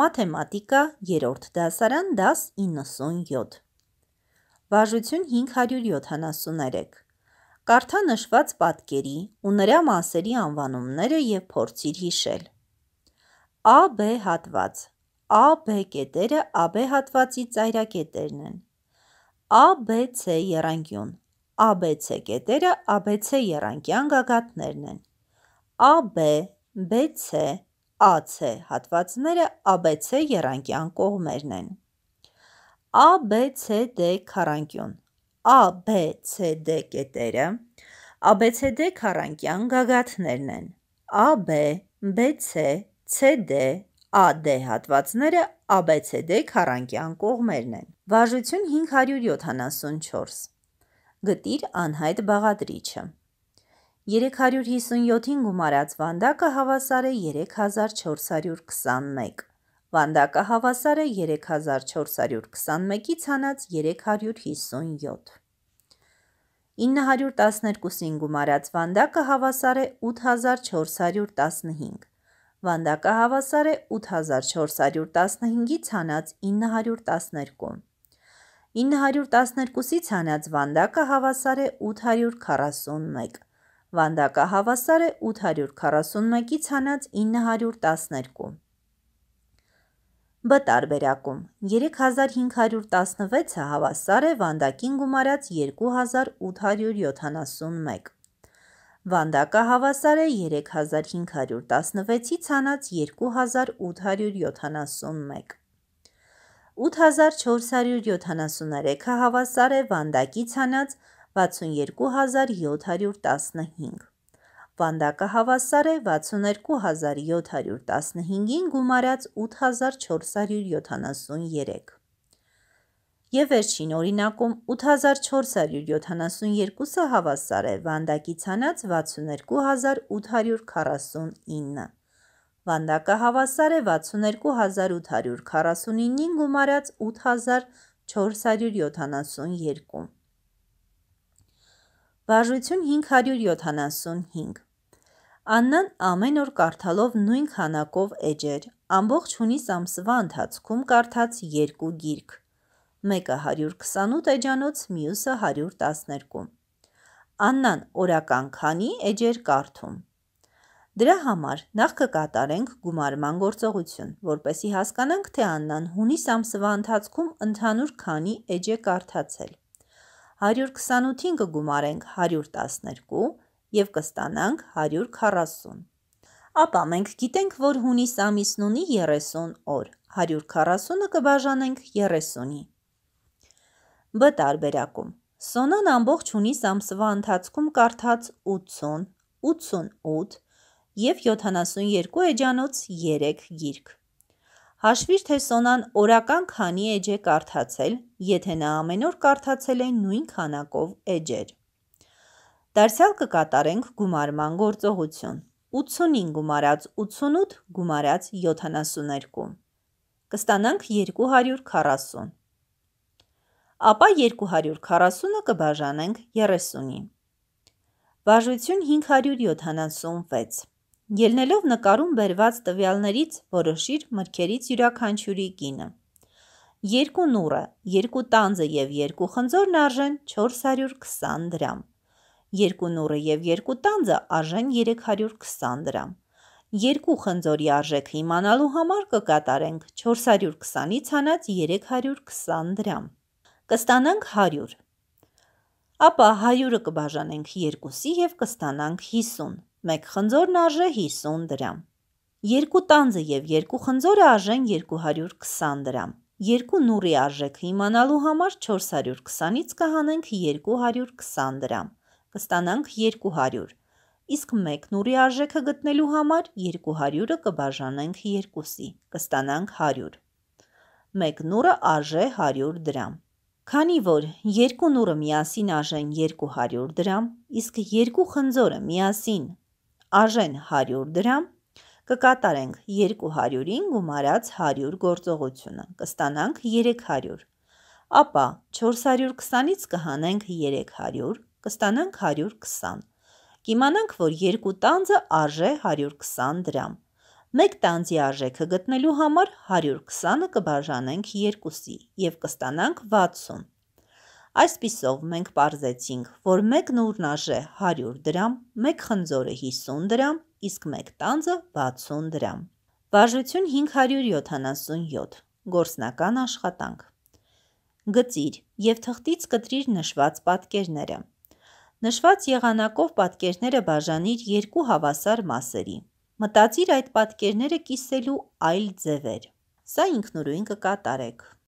մաթեմատիկա 3-րդ դասարան դաս 97 Վարժություն 573 Կարդա նշված պատկերի ու նրա մասերի անվանումները եւ փորձիր հիշել Ա Բ հատված Ա Բ կետերը Ա Բ հատվածի ծայրակետերն են Ա Բ C եռանկյուն Ա Բ C կետերը Ա Բ C եռանկյան գագաթներն են Ա Բ Բ C AC հատվածները ABC եռանկյան կողմերն են։ ABCD քառանկյուն ABCD կետերը ABCD քառանկյան գագաթներն են։ AB, BC, CD, AD հատվածները ABCD քառանկյան կողմերն են։ Վարժություն 574։ Գտիր անհայտ բաղադրիչը։ 357-ին գումարած վանդակը հավասար է 3421, վանդակը հավասար է 3421-ի ցանած 357։ 912-ին գումարած վանդակը հավասար է 8415, վանդակը հավասար է 8415-ի ցանած 912, 912-ի ցանած վանդակը հավասար է 841, վանդակը հավասար է 841-ից հանած 912։ Բ տարբերակում 3516-ը հավասար է վանդակին գումարած 2871։ Վանդակը հավասար է 3516-ից հանած 2871։ 8473-ը հավասար է վանդակից հանած 2871 62715 վանդակը հավասար է 62715-ին գումարած 8473։ Եվ վերջին օրինակում 8472-ը հավասար է վանդակի ցանած 62849-ը։ Վանդակը հավասար է 62849-ին գումարած 8472։ Վարժություն 575 Աննան ամեն օր կարդալով նույն քանակով էջեր, ամբողջ հունիս ամսվա ընթացքում կարդաց երկու գիրք, մեկը 128 էջանոց, մյուսը 112։ Աննան օրական քանի էջեր կարդում։ Դրա համար նախ կկատարենք գումարման գործողություն, որպեսի հասկանանք, թե Աննան հունիս ամսվա ընթացքում ընդհանուր քանի էջ է կարդացել։ 128-ին կգումարենք 112 և կստանանք 140։ Ապա մենք գիտենք, որ հունիս ամիսն ունի 30 օր, 140-ը կբաժանենք 30-ի։ Բ տարբերակում Սոնան ամբողջ հունիս ամսվա ընթացքում կարդաց 80, 88 և 72 էջանոց 3 գիրք։ Հաշվիր, թե Սոնան օրական քանի էջ է կարդացել, եթե նա ամեն օր կարդացել է նույն քանակով էջեր։ Դարձյալ կկատարենք գումարման գործողություն։ 85 գումարած 88 գումարած 72։ Կստանանք 240։ Ապա 240-ը կբաժանենք 30-ի։ Բաժություն 576։ Ելնելով նկարում բերված տվյալներից որոշիր մրգերից յուրաքանչյուրի գինը։ Երկու նուրը, երկու տանձը եւ երկու խնձորն արժեն 420 դրամ։ Երկու նուրը եւ երկու տանձը արժեն 320 դրամ։ Երկու խնձորի արժեքը իմանալու համար կկատարենք 420-ից հանած 320 դրամ։ Կստանանք 100։ Ապա 100-ը կբաժանենք 2-ի եւ կստանանք 50։ Մեկ խնձորն արժե 50 դրամ։ Երկու տանձը եւ երկու խնձորը արժեն 220 դրամ։ Երկու նուրի արժեքը իմանալու համար 420-ից կհանենք 220 դրամ։ Կստանանք 200։ Իսկ մեկ նուրի արժեքը գտնելու համար 200-ը կբաժանենք 2-ի, կստանանք 100։ Մեկ նուրը արժե 100 դրամ։ Քանի որ երկու նուրը միասին արժեն 200 դրամ, իսկ երկու խնձորը միասին արժեն 100 դրամ, կկատարենք 200-ին գումարած 100 գործողությունը, կստանանք 300, ապա 420-ից կհանենք 300, կստանանք 120, կիմանանք, որ երկու տանձը արժե 120 դրամ, մեկ տանձի արժեքը գտնելու համար 120-ը կբաժանենք երկուսի և կստանանք 60, Այսպիսով մենք պարզեցինք, որ մեկ նուրնաժ է 100 դրամ, մեկ խնձորը 50 դրամ, իսկ մեկ տանձը 60 դրամ։ Բաժություն 577 գործնական աշխատանք Գծիր և թղթից կտրիր նշված պատկերները։ Նշված եղանակով պատկերները բաժանիր երկու հավասար մասերի։ Մտածիր այդ պատկերները կիսելու այլ ձևեր։ Սա ինքնուրույն կկատարեք։